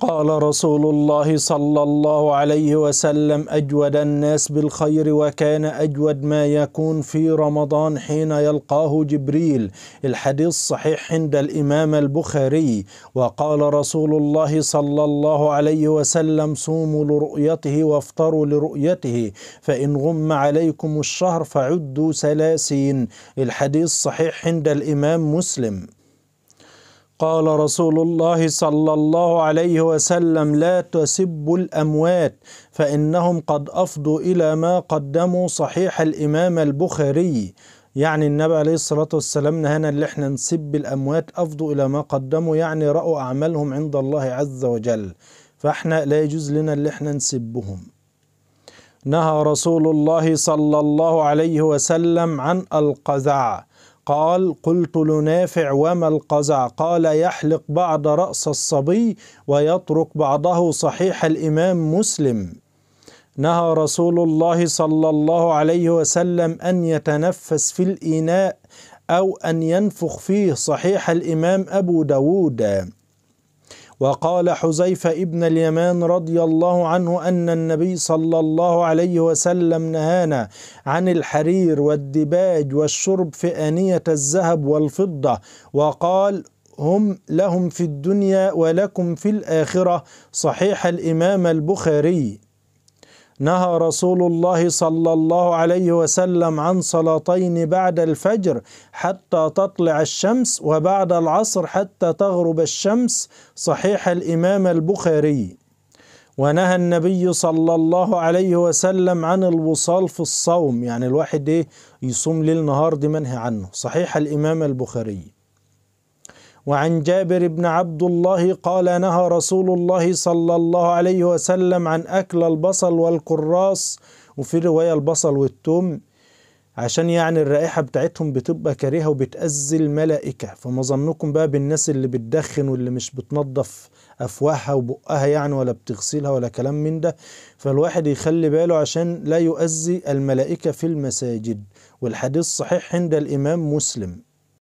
قال رسول الله صلى الله عليه وسلم أجود الناس بالخير وكان أجود ما يكون في رمضان حين يلقاه جبريل الحديث صحيح عند الإمام البخاري وقال رسول الله صلى الله عليه وسلم صوموا لرؤيته وافطروا لرؤيته فإن غم عليكم الشهر فعدوا ثلاثين الحديث صحيح عند الإمام مسلم قال رسول الله صلى الله عليه وسلم لا تسبوا الأموات فإنهم قد أفضوا إلى ما قدموا صحيح الإمام البخاري يعني النبي عليه الصلاة والسلام نهانا اللي احنا نسب الأموات أفضوا إلى ما قدموا يعني رأوا أعمالهم عند الله عز وجل فاحنا لا يجوز لنا اللي احنا نسبهم نهى رسول الله صلى الله عليه وسلم عن القذع قال قلت لنافع وما القزع قال يحلق بعض رأس الصبي ويترك بعضه صحيح الإمام مسلم نهى رسول الله صلى الله عليه وسلم أن يتنفس في الإناء أو أن ينفخ فيه صحيح الإمام أبو داود وقال حذيفة ابن اليمان رضي الله عنه أن النبي صلى الله عليه وسلم نهانا عن الحرير والدباج والشرب في آنية الذهب والفضة وقال هم لهم في الدنيا ولكم في الآخرة صحيح الإمام البخاري نهى رسول الله صلى الله عليه وسلم عن صلاتين بعد الفجر حتى تطلع الشمس وبعد العصر حتى تغرب الشمس صحيح الامام البخاري ونهى النبي صلى الله عليه وسلم عن الوصال في الصوم يعني الواحد ايه يصوم ليل نهار دي منهي عنه صحيح الامام البخاري وعن جابر بن عبد الله قال نهى رسول الله صلى الله عليه وسلم عن أكل البصل والكراس وفي رواية البصل والتوم عشان يعني الرائحة بتاعتهم بتبقى كريهة وبتأذي الملائكة فما ظنكم بقى بالناس اللي بتدخن واللي مش بتنظف أفواهها وبقها يعني ولا بتغسلها ولا كلام من ده فالواحد يخلي باله عشان لا يؤذي الملائكة في المساجد والحديث صحيح عند الإمام مسلم